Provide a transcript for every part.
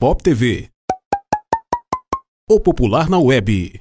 Pop TV. O popular na web.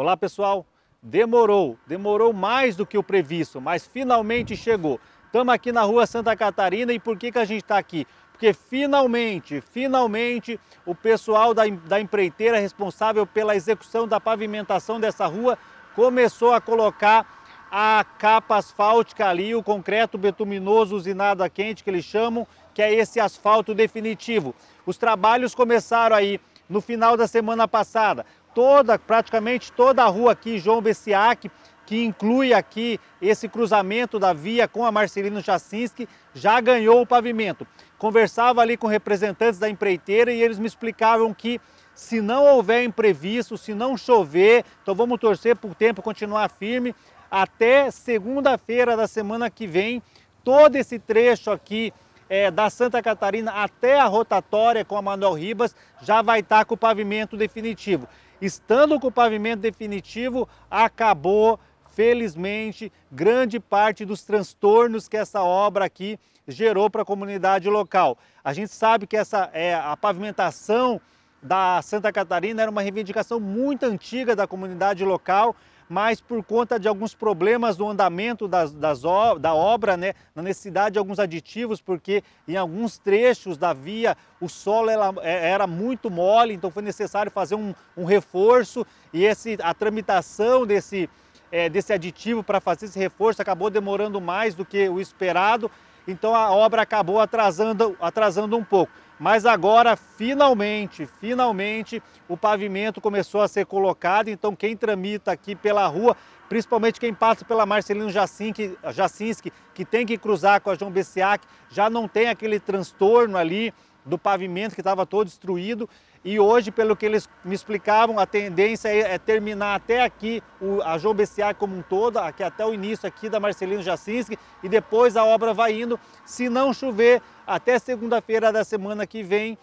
Olá, pessoal. Demorou, demorou mais do que o previsto, mas finalmente chegou. Estamos aqui na rua Santa Catarina e por que, que a gente está aqui? Porque finalmente, finalmente, o pessoal da, da empreiteira responsável pela execução da pavimentação dessa rua começou a colocar a capa asfáltica ali, o concreto betuminoso usinado a quente que eles chamam, que é esse asfalto definitivo. Os trabalhos começaram aí no final da semana passada toda, praticamente toda a rua aqui, João Bessiac, que inclui aqui esse cruzamento da via com a Marcelino Chacinski, já ganhou o pavimento. Conversava ali com representantes da empreiteira e eles me explicavam que se não houver imprevisto, se não chover, então vamos torcer por tempo continuar firme até segunda-feira da semana que vem. Todo esse trecho aqui é, da Santa Catarina até a rotatória com a Manuel Ribas já vai estar com o pavimento definitivo. Estando com o pavimento definitivo, acabou, felizmente, grande parte dos transtornos que essa obra aqui gerou para a comunidade local. A gente sabe que essa é a pavimentação da Santa Catarina era uma reivindicação muito antiga da comunidade local mas por conta de alguns problemas no andamento das, das, da obra, né, na necessidade de alguns aditivos, porque em alguns trechos da via o solo era, é, era muito mole, então foi necessário fazer um, um reforço e esse, a tramitação desse, é, desse aditivo para fazer esse reforço acabou demorando mais do que o esperado, então a obra acabou atrasando, atrasando um pouco mas agora finalmente, finalmente o pavimento começou a ser colocado, então quem tramita aqui pela rua, principalmente quem passa pela Marcelino Jacinski, que tem que cruzar com a João Bessiac, já não tem aquele transtorno ali, do pavimento que estava todo destruído. E hoje, pelo que eles me explicavam, a tendência é, é terminar até aqui o, a João como um todo, aqui, até o início aqui da Marcelino Jacinski, e depois a obra vai indo. Se não chover, até segunda-feira da semana que vem,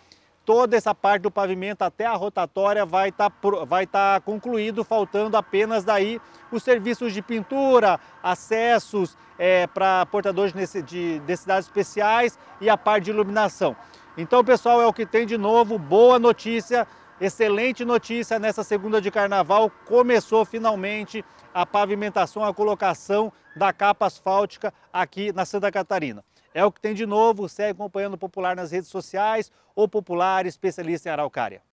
toda essa parte do pavimento até a rotatória vai estar tá, vai tá concluído, faltando apenas daí os serviços de pintura, acessos é, eh, para portadores de necessidades especiais e a parte de iluminação. Então, pessoal, é o que tem de novo. Boa notícia, excelente notícia nessa segunda de carnaval. Começou finalmente a pavimentação, a colocação da capa asfáltica aqui na Santa Catarina. É o que tem de novo. Segue acompanhando o Popular nas redes sociais ou Popular Especialista em Araucária.